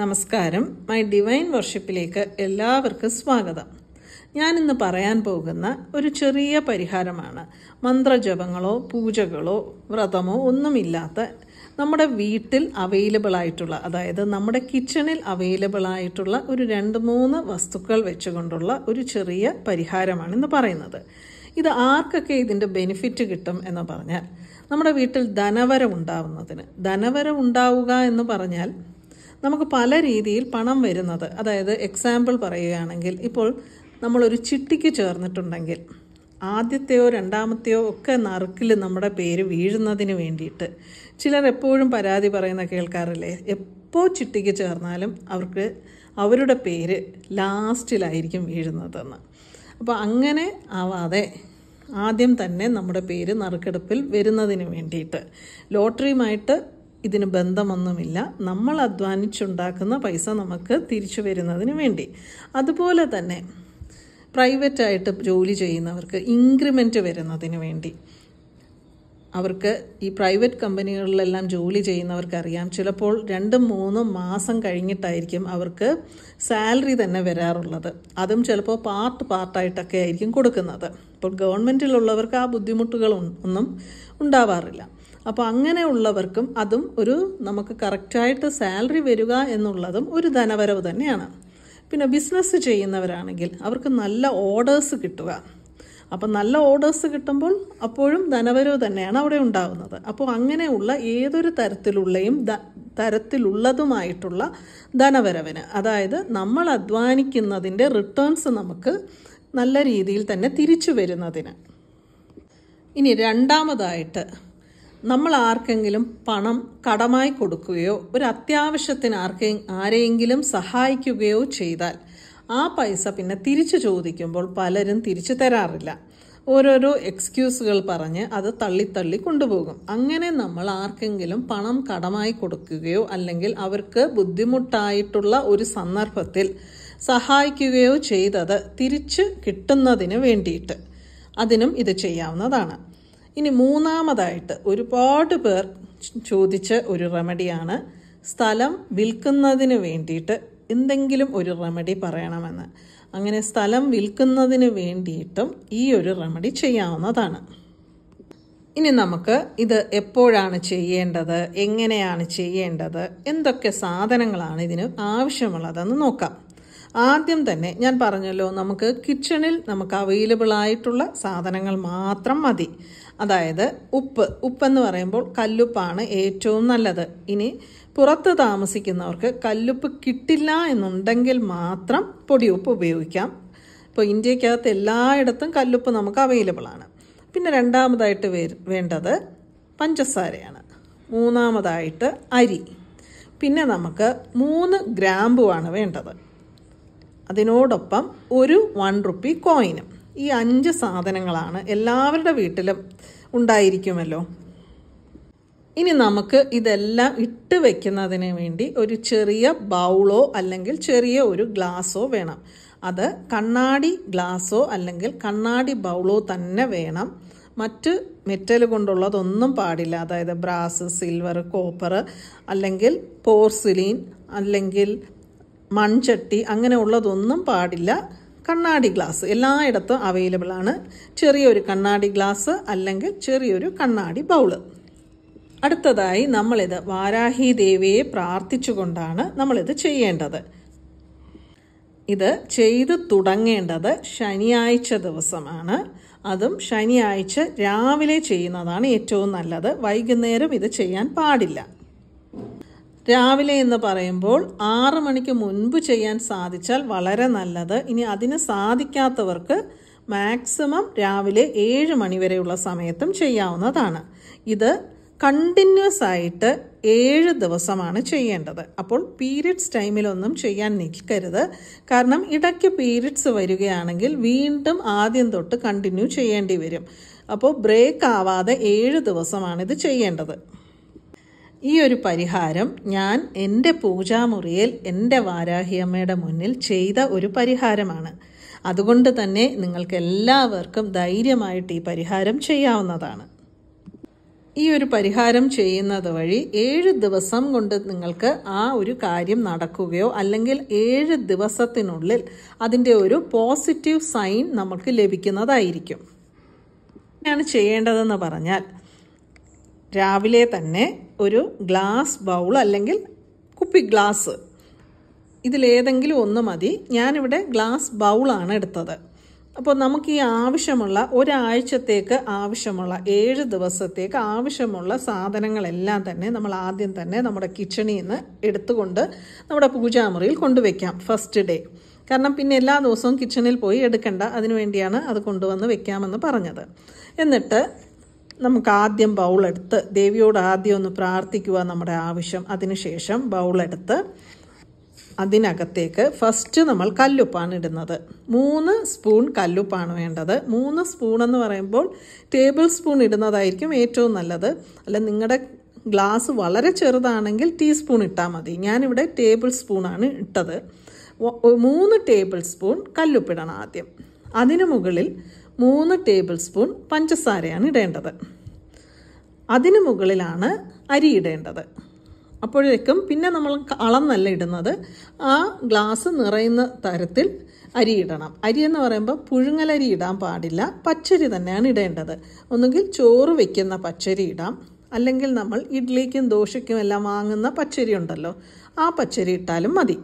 നമസ്കാരം my divine വർഷിപ്പിലേക്ക് എല്ലാവർക്കും സ്വാഗതം ഞാനിന്ന് പറയാൻ പോകുന്ന ഒരു ചെറിയ പരിഹാരമാണ് മന്ത്രജപങ്ങളോ പൂജകളോ വ്രതമോ ഒന്നുമില്ലാത്ത നമ്മുടെ വീട്ടിൽ അവൈലബിൾ ആയിട്ടുള്ള അതായത് നമ്മുടെ കിച്ചണിൽ അവൈലബിൾ ആയിട്ടുള്ള ഒരു രണ്ട് മൂന്ന് വസ്തുക്കൾ വെച്ചുകൊണ്ടുള്ള ഒരു ചെറിയ പരിഹാരമാണ് ഇന്ന് പറയുന്നത് ഇത് ആർക്കൊക്കെ ഇതിൻ്റെ ബെനിഫിറ്റ് കിട്ടും എന്ന് പറഞ്ഞാൽ നമ്മുടെ വീട്ടിൽ ധനവരം ഉണ്ടാവുന്നതിന് ധനവരം ഉണ്ടാവുക എന്ന് പറഞ്ഞാൽ നമുക്ക് പല രീതിയിൽ പണം വരുന്നത് അതായത് എക്സാമ്പിൾ പറയുകയാണെങ്കിൽ ഇപ്പോൾ നമ്മളൊരു ചിട്ടിക്ക് ചേർന്നിട്ടുണ്ടെങ്കിൽ ആദ്യത്തെയോ രണ്ടാമത്തെയോ ഒക്കെ നറുക്കിൽ നമ്മുടെ പേര് വീഴുന്നതിന് വേണ്ടിയിട്ട് ചിലർ എപ്പോഴും പരാതി പറയുന്ന കേൾക്കാറില്ലേ എപ്പോൾ ചിട്ടിക്ക് ചേർന്നാലും അവർക്ക് അവരുടെ പേര് ലാസ്റ്റിലായിരിക്കും വീഴുന്നതെന്ന് അപ്പോൾ അങ്ങനെ ആവാതെ ആദ്യം തന്നെ നമ്മുടെ പേര് നറുക്കെടുപ്പിൽ വരുന്നതിന് വേണ്ടിയിട്ട് ലോട്ടറിയുമായിട്ട് ഇതിന് ബന്ധമൊന്നുമില്ല നമ്മൾ അധ്വാനിച്ചുണ്ടാക്കുന്ന പൈസ നമുക്ക് തിരിച്ചു വരുന്നതിന് വേണ്ടി അതുപോലെ തന്നെ പ്രൈവറ്റായിട്ട് ജോലി ചെയ്യുന്നവർക്ക് ഇൻക്രിമെൻറ്റ് വരുന്നതിന് വേണ്ടി അവർക്ക് ഈ പ്രൈവറ്റ് കമ്പനികളിലെല്ലാം ജോലി ചെയ്യുന്നവർക്ക് അറിയാം ചിലപ്പോൾ രണ്ടും മൂന്നും മാസം കഴിഞ്ഞിട്ടായിരിക്കും അവർക്ക് സാലറി തന്നെ വരാറുള്ളത് അതും ചിലപ്പോൾ പാർട്ട് പാർട്ടായിട്ടൊക്കെ ആയിരിക്കും കൊടുക്കുന്നത് അപ്പോൾ ഗവൺമെൻറ്റിലുള്ളവർക്ക് ആ ബുദ്ധിമുട്ടുകൾ ഒന്നും ഉണ്ടാവാറില്ല അപ്പോൾ അങ്ങനെയുള്ളവർക്കും അതും ഒരു നമുക്ക് കറക്റ്റായിട്ട് സാലറി വരിക എന്നുള്ളതും ഒരു ധനവരവ് തന്നെയാണ് പിന്നെ ബിസിനസ് ചെയ്യുന്നവരാണെങ്കിൽ അവർക്ക് നല്ല ഓർഡേഴ്സ് കിട്ടുക അപ്പം നല്ല ഓർഡേഴ്സ് കിട്ടുമ്പോൾ അപ്പോഴും ധനവരവ് തന്നെയാണ് അവിടെ ഉണ്ടാകുന്നത് അപ്പോൾ അങ്ങനെയുള്ള ഏതൊരു തരത്തിലുള്ളയും തരത്തിലുള്ളതുമായിട്ടുള്ള ധനവരവിന് അതായത് നമ്മൾ അധ്വാനിക്കുന്നതിൻ്റെ റിട്ടേൺസ് നമുക്ക് നല്ല രീതിയിൽ തന്നെ തിരിച്ചു വരുന്നതിന് ഇനി രണ്ടാമതായിട്ട് നമ്മൾ ആർക്കെങ്കിലും പണം കടമായി കൊടുക്കുകയോ ഒരു അത്യാവശ്യത്തിന് ആർക്കെ ആരെയെങ്കിലും സഹായിക്കുകയോ ചെയ്താൽ ആ പൈസ പിന്നെ തിരിച്ചു ചോദിക്കുമ്പോൾ പലരും തിരിച്ചു തരാറില്ല ഓരോരോ എക്സ്ക്യൂസുകൾ പറഞ്ഞ് അത് തള്ളിത്തള്ളി കൊണ്ടുപോകും അങ്ങനെ നമ്മൾ ആർക്കെങ്കിലും പണം കടമായി കൊടുക്കുകയോ അല്ലെങ്കിൽ അവർക്ക് ബുദ്ധിമുട്ടായിട്ടുള്ള ഒരു സന്ദർഭത്തിൽ സഹായിക്കുകയോ ചെയ്തത് തിരിച്ച് കിട്ടുന്നതിന് വേണ്ടിയിട്ട് അതിനും ഇത് ചെയ്യാവുന്നതാണ് ഇനി മൂന്നാമതായിട്ട് ഒരുപാട് പേർ ചോദിച്ച ഒരു റെമഡിയാണ് സ്ഥലം വിൽക്കുന്നതിന് വേണ്ടിയിട്ട് എന്തെങ്കിലും ഒരു റെമഡി പറയണമെന്ന് അങ്ങനെ സ്ഥലം വിൽക്കുന്നതിന് വേണ്ടിയിട്ടും ഈ ഒരു റെമഡി ചെയ്യാവുന്നതാണ് ഇനി നമുക്ക് ഇത് എപ്പോഴാണ് ചെയ്യേണ്ടത് എങ്ങനെയാണ് ചെയ്യേണ്ടത് എന്തൊക്കെ സാധനങ്ങളാണ് ഇതിന് ആവശ്യമുള്ളതെന്ന് നോക്കാം ആദ്യം തന്നെ ഞാൻ പറഞ്ഞല്ലോ നമുക്ക് കിച്ചണിൽ നമുക്ക് അവൈലബിൾ ആയിട്ടുള്ള സാധനങ്ങൾ മാത്രം മതി അതായത് ഉപ്പ് ഉപ്പെന്ന് പറയുമ്പോൾ കല്ലുപ്പാണ് ഏറ്റവും നല്ലത് ഇനി പുറത്ത് താമസിക്കുന്നവർക്ക് കല്ലുപ്പ് കിട്ടില്ല എന്നുണ്ടെങ്കിൽ മാത്രം പൊടിയുപ്പ് ഉപയോഗിക്കാം ഇപ്പോൾ ഇന്ത്യക്കകത്ത് എല്ലായിടത്തും കല്ലുപ്പ് നമുക്ക് അവൈലബിൾ ആണ് പിന്നെ രണ്ടാമതായിട്ട് വേണ്ടത് പഞ്ചസാരയാണ് മൂന്നാമതായിട്ട് അരി പിന്നെ നമുക്ക് മൂന്ന് ഗ്രാമ്പുവാണ് വേണ്ടത് അതിനോടൊപ്പം ഒരു വൺ റുപ്പി കോയിനും ഈ അഞ്ച് സാധനങ്ങളാണ് എല്ലാവരുടെ വീട്ടിലും ഉണ്ടായിരിക്കുമല്ലോ ഇനി നമുക്ക് ഇതെല്ലാം ഇട്ട് വെക്കുന്നതിന് വേണ്ടി ഒരു ചെറിയ ബൗളോ അല്ലെങ്കിൽ ചെറിയ ഒരു ഗ്ലാസോ വേണം അത് കണ്ണാടി ഗ്ലാസോ അല്ലെങ്കിൽ കണ്ണാടി ബൗളോ തന്നെ വേണം മറ്റ് മെറ്റൽ കൊണ്ടുള്ളതൊന്നും പാടില്ല അതായത് ബ്രാസ് സിൽവർ കോപ്പർ അല്ലെങ്കിൽ പോർസിലീൻ അല്ലെങ്കിൽ മൺചട്ടി അങ്ങനെ ഉള്ളതൊന്നും പാടില്ല കണ്ണാടി ഗ്ലാസ് എല്ലായിടത്തും അവൈലബിൾ ആണ് ചെറിയൊരു കണ്ണാടി ഗ്ലാസ് അല്ലെങ്കിൽ ചെറിയൊരു കണ്ണാടി ബൗള് അടുത്തതായി നമ്മളിത് വാരാഹി ദേവിയെ പ്രാർത്ഥിച്ചുകൊണ്ടാണ് നമ്മളിത് ചെയ്യേണ്ടത് ഇത് ചെയ്തു തുടങ്ങേണ്ടത് ശനിയാഴ്ച ദിവസമാണ് അതും ശനിയാഴ്ച രാവിലെ ചെയ്യുന്നതാണ് ഏറ്റവും നല്ലത് വൈകുന്നേരം ഇത് ചെയ്യാൻ പാടില്ല രാവിലെ എന്ന് പറയുമ്പോൾ ആറ് മണിക്ക് മുൻപ് ചെയ്യാൻ സാധിച്ചാൽ വളരെ നല്ലത് ഇനി അതിന് സാധിക്കാത്തവർക്ക് മാക്സിമം രാവിലെ ഏഴ് മണിവരെയുള്ള സമയത്തും ചെയ്യാവുന്നതാണ് ഇത് കണ്ടിന്യൂസ് ആയിട്ട് ഏഴ് ദിവസമാണ് ചെയ്യേണ്ടത് അപ്പോൾ പീരിയഡ്സ് ടൈമിലൊന്നും ചെയ്യാൻ നിൽക്കരുത് കാരണം ഇടയ്ക്ക് പീരിയഡ്സ് വരികയാണെങ്കിൽ വീണ്ടും ആദ്യം തൊട്ട് കണ്ടിന്യൂ ചെയ്യേണ്ടി വരും അപ്പോൾ ബ്രേക്ക് ആവാതെ ഏഴ് ദിവസമാണിത് ചെയ്യേണ്ടത് ഈ ഒരു പരിഹാരം ഞാൻ എൻ്റെ പൂജാമുറിയിൽ എൻ്റെ വാരാഹിയമ്മയുടെ മുന്നിൽ ചെയ്ത ഒരു പരിഹാരമാണ് അതുകൊണ്ട് തന്നെ നിങ്ങൾക്ക് എല്ലാവർക്കും ധൈര്യമായിട്ട് ഈ പരിഹാരം ചെയ്യാവുന്നതാണ് ഈ ഒരു പരിഹാരം ചെയ്യുന്നത് വഴി ഏഴ് ദിവസം കൊണ്ട് നിങ്ങൾക്ക് ആ ഒരു കാര്യം നടക്കുകയോ അല്ലെങ്കിൽ ഏഴ് ദിവസത്തിനുള്ളിൽ അതിൻ്റെ ഒരു പോസിറ്റീവ് സൈൻ നമുക്ക് ലഭിക്കുന്നതായിരിക്കും ഞാൻ ചെയ്യേണ്ടതെന്ന് പറഞ്ഞാൽ രാവിലെ തന്നെ ഒരു ഗ്ലാസ് ബൗൾ അല്ലെങ്കിൽ കുപ്പി ഗ്ലാസ് ഇതിലേതെങ്കിലും ഒന്ന് മതി ഞാനിവിടെ ഗ്ലാസ് ബൗളാണ് എടുത്തത് അപ്പോൾ നമുക്ക് ഈ ആവശ്യമുള്ള ഒരാഴ്ചത്തേക്ക് ആവശ്യമുള്ള ഏഴ് ദിവസത്തേക്ക് ആവശ്യമുള്ള സാധനങ്ങളെല്ലാം തന്നെ നമ്മൾ ആദ്യം തന്നെ നമ്മുടെ കിച്ചണിൽ നിന്ന് എടുത്തുകൊണ്ട് നമ്മുടെ പൂജാമുറിയിൽ കൊണ്ടുവയ്ക്കാം ഫസ്റ്റ് ഡേ കാരണം പിന്നെ എല്ലാ ദിവസവും കിച്ചണിൽ പോയി എടുക്കണ്ട അതിനു വേണ്ടിയാണ് അത് കൊണ്ടുവന്ന് വെക്കാമെന്ന് പറഞ്ഞത് എന്നിട്ട് നമുക്ക് ആദ്യം ബൗളെടുത്ത് ദേവിയോട് ആദ്യം ഒന്ന് പ്രാർത്ഥിക്കുക നമ്മുടെ ആവശ്യം അതിനുശേഷം ബൗളെടുത്ത് അതിനകത്തേക്ക് ഫസ്റ്റ് നമ്മൾ കല്ലുപ്പാണ് ഇടുന്നത് മൂന്ന് സ്പൂൺ കല്ലുപ്പാണ് വേണ്ടത് മൂന്ന് സ്പൂൺ എന്ന് പറയുമ്പോൾ ടേബിൾ സ്പൂൺ ഇടുന്നതായിരിക്കും ഏറ്റവും നല്ലത് അല്ല നിങ്ങളുടെ ഗ്ലാസ് വളരെ ചെറുതാണെങ്കിൽ ടീസ്പൂൺ ഇട്ടാൽ മതി ഞാനിവിടെ ടേബിൾ സ്പൂണാണ് ഇട്ടത് മൂന്ന് ടേബിൾ സ്പൂൺ കല്ലുപ്പിടണം ആദ്യം അതിനു മുകളിൽ മൂന്ന് ടേബിൾ സ്പൂൺ പഞ്ചസാരയാണ് ഇടേണ്ടത് അതിനു മുകളിലാണ് അരി ഇടേണ്ടത് അപ്പോഴേക്കും പിന്നെ നമ്മൾ അളന്നല്ല ഇടുന്നത് ആ ഗ്ലാസ് നിറയുന്ന തരത്തിൽ അരി ഇടണം അരി എന്ന് പറയുമ്പോൾ പുഴുങ്ങലരി ഇടാൻ പാടില്ല പച്ചരി തന്നെയാണ് ഇടേണ്ടത് ഒന്നുകിൽ ചോറ് വെക്കുന്ന പച്ചരി ഇടാം അല്ലെങ്കിൽ നമ്മൾ ഇഡ്ലിക്കും ദോശയ്ക്കും എല്ലാം വാങ്ങുന്ന പച്ചരി ഉണ്ടല്ലോ ആ പച്ചരി ഇട്ടാലും മതി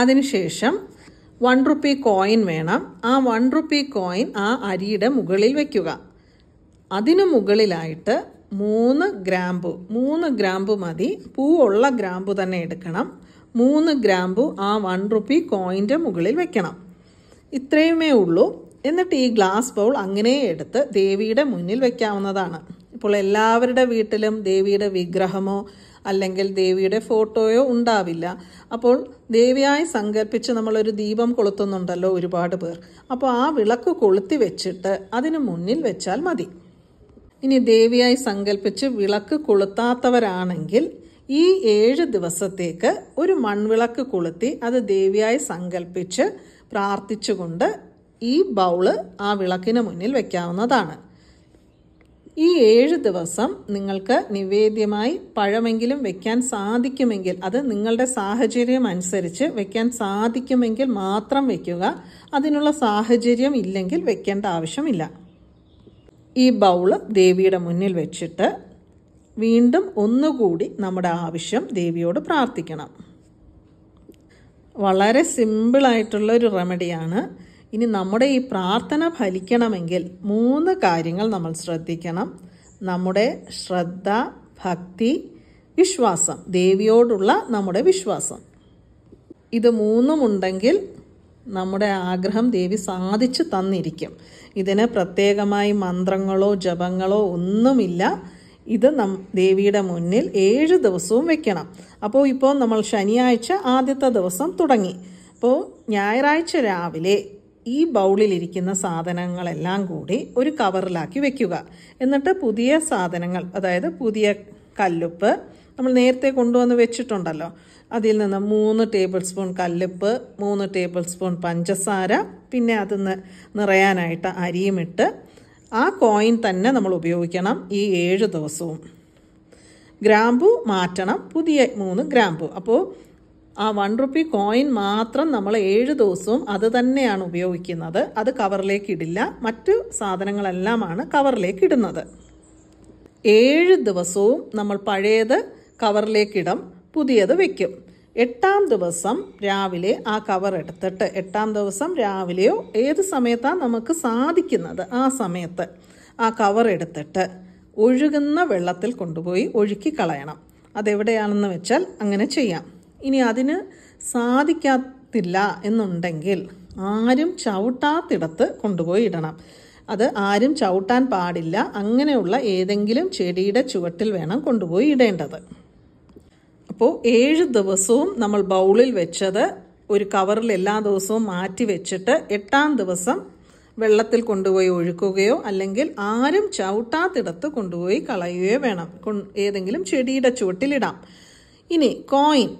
അതിനുശേഷം വൺ റുപ്പി കോയിൻ വേണം ആ വൺ റുപ്പി കോയിൻ ആ അരിയുടെ മുകളിൽ വയ്ക്കുക അതിനു മുകളിലായിട്ട് മൂന്ന് ഗ്രാമ്പു മൂന്ന് ഗ്രാമ്പു മതി പൂവുള്ള ഗ്രാമ്പു തന്നെ എടുക്കണം മൂന്ന് ഗ്രാമ്പു ആ വൺ റുപ്പി കോയിൻ്റെ മുകളിൽ വെക്കണം ഇത്രയുമേ ഉള്ളൂ എന്നിട്ട് ഈ ഗ്ലാസ് ബൗൾ അങ്ങനെ എടുത്ത് ദേവിയുടെ മുന്നിൽ വയ്ക്കാവുന്നതാണ് ഇപ്പോൾ എല്ലാവരുടെ വീട്ടിലും ദേവിയുടെ വിഗ്രഹമോ അല്ലെങ്കിൽ ദേവിയുടെ ഫോട്ടോയോ ഉണ്ടാവില്ല അപ്പോൾ ദേവിയായി സങ്കല്പിച്ച് നമ്മളൊരു ദീപം കൊളുത്തുന്നുണ്ടല്ലോ ഒരുപാട് പേർ അപ്പോൾ ആ വിളക്ക് കൊളുത്തി വെച്ചിട്ട് അതിന് മുന്നിൽ വെച്ചാൽ മതി ഇനി ദേവിയായി സങ്കല്പിച്ച് വിളക്ക് കൊളുത്താത്തവരാണെങ്കിൽ ഈ ഏഴ് ദിവസത്തേക്ക് ഒരു മൺവിളക്ക് കൊളുത്തി അത് ദേവിയായി സങ്കല്പിച്ച് പ്രാർത്ഥിച്ചുകൊണ്ട് ഈ ബൗള് ആ വിളക്കിന് മുന്നിൽ വെക്കാവുന്നതാണ് ഈ ഏഴ് ദിവസം നിങ്ങൾക്ക് നിവേദ്യമായി പഴമെങ്കിലും വെക്കാൻ സാധിക്കുമെങ്കിൽ അത് നിങ്ങളുടെ സാഹചര്യം അനുസരിച്ച് വെക്കാൻ സാധിക്കുമെങ്കിൽ മാത്രം വെക്കുക അതിനുള്ള സാഹചര്യം ഇല്ലെങ്കിൽ വെക്കേണ്ട ആവശ്യമില്ല ഈ ബൗള് ദേവിയുടെ മുന്നിൽ വെച്ചിട്ട് വീണ്ടും ഒന്നുകൂടി നമ്മുടെ ആവശ്യം ദേവിയോട് പ്രാർത്ഥിക്കണം വളരെ സിമ്പിളായിട്ടുള്ളൊരു ഒരു റെമഡിയാണ് ഇനി നമ്മുടെ ഈ പ്രാർത്ഥന ഫലിക്കണമെങ്കിൽ മൂന്ന് കാര്യങ്ങൾ നമ്മൾ ശ്രദ്ധിക്കണം നമ്മുടെ ശ്രദ്ധ ഭക്തി വിശ്വാസം ദേവിയോടുള്ള നമ്മുടെ വിശ്വാസം ഇത് മൂന്നുമുണ്ടെങ്കിൽ നമ്മുടെ ആഗ്രഹം ദേവി സാധിച്ചു തന്നിരിക്കും ഇതിന് പ്രത്യേകമായി മന്ത്രങ്ങളോ ജപങ്ങളോ ഒന്നുമില്ല ഇത് നം ദേവിയുടെ മുന്നിൽ ഏഴ് ദിവസവും വെക്കണം അപ്പോൾ ഇപ്പോൾ നമ്മൾ ശനിയാഴ്ച ആദ്യത്തെ ദിവസം തുടങ്ങി അപ്പോൾ ഞായറാഴ്ച രാവിലെ ഈ ബൗളിലിരിക്കുന്ന സാധനങ്ങളെല്ലാം കൂടി ഒരു കവറിലാക്കി വെക്കുക എന്നിട്ട് പുതിയ സാധനങ്ങൾ അതായത് പുതിയ കല്ലുപ്പ് നമ്മൾ നേരത്തെ കൊണ്ടുവന്ന് വെച്ചിട്ടുണ്ടല്ലോ അതിൽ നിന്ന് മൂന്ന് ടേബിൾ സ്പൂൺ കല്ലുപ്പ് മൂന്ന് ടേബിൾ സ്പൂൺ പഞ്ചസാര പിന്നെ നിന്ന് നിറയാനായിട്ട് അരിയുമിട്ട് ആ കോയിൻ തന്നെ നമ്മൾ ഉപയോഗിക്കണം ഈ ഏഴ് ദിവസവും ഗ്രാമ്പു മാറ്റണം പുതിയ മൂന്ന് ഗ്രാമ്പു അപ്പോൾ ആ വൺ റുപ്പി കോയിൻ മാത്രം നമ്മൾ ഏഴ് ദിവസവും അത് തന്നെയാണ് ഉപയോഗിക്കുന്നത് അത് കവറിലേക്ക് ഇടില്ല മറ്റു സാധനങ്ങളെല്ലാമാണ് കവറിലേക്ക് ഇടുന്നത് ഏഴ് ദിവസവും നമ്മൾ പഴയത് കവറിലേക്കിടും പുതിയത് വയ്ക്കും എട്ടാം ദിവസം രാവിലെ ആ കവർ എടുത്തിട്ട് എട്ടാം ദിവസം രാവിലെയോ ഏത് സമയത്താണ് നമുക്ക് സാധിക്കുന്നത് ആ സമയത്ത് ആ കവർ എടുത്തിട്ട് ഒഴുകുന്ന വെള്ളത്തിൽ കൊണ്ടുപോയി ഒഴുക്കി കളയണം അതെവിടെയാണെന്ന് വെച്ചാൽ അങ്ങനെ ചെയ്യാം ഇനി അതിന് സാധിക്കത്തില്ല എന്നുണ്ടെങ്കിൽ ആരും ചവിട്ടാത്തിടത്ത് കൊണ്ടുപോയി ഇടണം അത് ആരും ചവിട്ടാൻ പാടില്ല അങ്ങനെയുള്ള ഏതെങ്കിലും ചെടിയുടെ ചുവട്ടിൽ വേണം കൊണ്ടുപോയി ഇടേണ്ടത് അപ്പോൾ ഏഴ് ദിവസവും നമ്മൾ ബൗളിൽ വെച്ചത് ഒരു കവറിൽ എല്ലാ ദിവസവും മാറ്റി വെച്ചിട്ട് എട്ടാം ദിവസം വെള്ളത്തിൽ കൊണ്ടുപോയി ഒഴുക്കുകയോ അല്ലെങ്കിൽ ആരും ചവിട്ടാത്തിടത്ത് കൊണ്ടുപോയി കളയുകയോ വേണം ഏതെങ്കിലും ചെടിയുടെ ചുവട്ടിലിടാം ഇനി കോയിൻ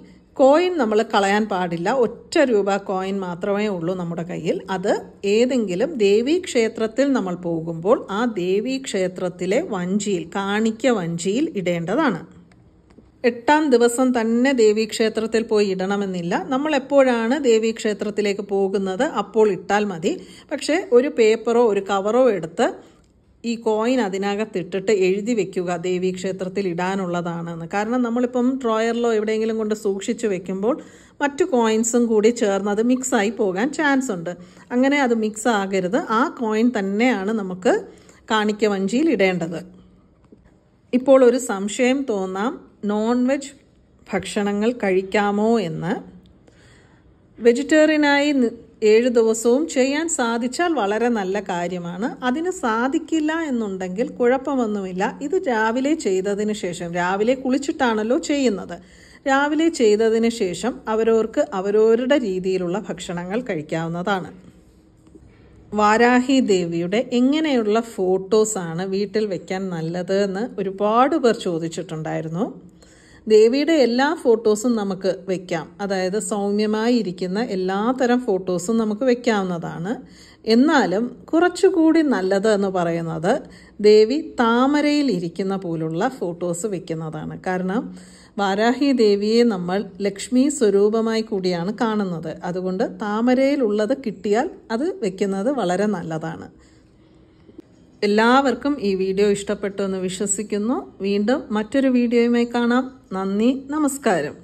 കോയിൻ നമ്മൾ കളയാൻ പാടില്ല ഒറ്റ രൂപ കോയിൻ മാത്രമേ ഉള്ളൂ നമ്മുടെ കയ്യിൽ അത് ഏതെങ്കിലും ദേവീ ക്ഷേത്രത്തിൽ നമ്മൾ പോകുമ്പോൾ ആ ദേവീ ക്ഷേത്രത്തിലെ വഞ്ചിയിൽ കാണിക്ക വഞ്ചിയിൽ ഇടേണ്ടതാണ് എട്ടാം ദിവസം തന്നെ ദേവീക്ഷേത്രത്തിൽ പോയി ഇടണമെന്നില്ല നമ്മൾ എപ്പോഴാണ് ദേവീക്ഷേത്രത്തിലേക്ക് പോകുന്നത് അപ്പോൾ ഇട്ടാൽ മതി പക്ഷേ ഒരു പേപ്പറോ ഒരു കവറോ എടുത്ത് ഈ കോയിൻ അതിനകത്തിട്ടിട്ട് എഴുതി വെക്കുക ക്ഷേത്രത്തിൽ ഇടാനുള്ളതാണെന്ന് കാരണം നമ്മളിപ്പം ട്രോയറിലോ എവിടെയെങ്കിലും കൊണ്ട് സൂക്ഷിച്ചു വെക്കുമ്പോൾ മറ്റു കോയിൻസും കൂടി ചേർന്ന് അത് മിക്സായി പോകാൻ ചാൻസ് ഉണ്ട് അങ്ങനെ അത് മിക്സ് ആകരുത് ആ കോയിൻ തന്നെയാണ് നമുക്ക് കാണിക്ക വഞ്ചിയിൽ ഇടേണ്ടത് ഇപ്പോൾ ഒരു സംശയം തോന്നാം നോൺ വെജ് ഭക്ഷണങ്ങൾ കഴിക്കാമോ എന്ന് വെജിറ്റേറിയനായി ഏഴ് ദിവസവും ചെയ്യാൻ സാധിച്ചാൽ വളരെ നല്ല കാര്യമാണ് അതിന് സാധിക്കില്ല എന്നുണ്ടെങ്കിൽ കുഴപ്പമൊന്നുമില്ല ഇത് രാവിലെ ചെയ്തതിന് ശേഷം രാവിലെ കുളിച്ചിട്ടാണല്ലോ ചെയ്യുന്നത് രാവിലെ ചെയ്തതിന് ശേഷം അവരവർക്ക് അവരവരുടെ രീതിയിലുള്ള ഭക്ഷണങ്ങൾ കഴിക്കാവുന്നതാണ് വാരാഹി ദേവിയുടെ എങ്ങനെയുള്ള ഫോട്ടോസാണ് വീട്ടിൽ വെക്കാൻ നല്ലത് എന്ന് ഒരുപാട് പേർ ചോദിച്ചിട്ടുണ്ടായിരുന്നു ദേവിയുടെ എല്ലാ ഫോട്ടോസും നമുക്ക് വയ്ക്കാം അതായത് സൗമ്യമായിരിക്കുന്ന എല്ലാ തരം ഫോട്ടോസും നമുക്ക് വയ്ക്കാവുന്നതാണ് എന്നാലും കുറച്ചുകൂടി നല്ലത് എന്ന് പറയുന്നത് ദേവി താമരയിൽ ഇരിക്കുന്ന പോലുള്ള ഫോട്ടോസ് വയ്ക്കുന്നതാണ് കാരണം വാരാഹി ദേവിയെ നമ്മൾ ലക്ഷ്മി സ്വരൂപമായി കൂടിയാണ് കാണുന്നത് അതുകൊണ്ട് താമരയിലുള്ളത് കിട്ടിയാൽ അത് വയ്ക്കുന്നത് വളരെ നല്ലതാണ് എല്ലാവർക്കും ഈ വീഡിയോ ഇഷ്ടപ്പെട്ടു എന്ന് വിശ്വസിക്കുന്നു വീണ്ടും മറ്റൊരു വീഡിയോയുമായി കാണാം നന്ദി നമസ്കാരം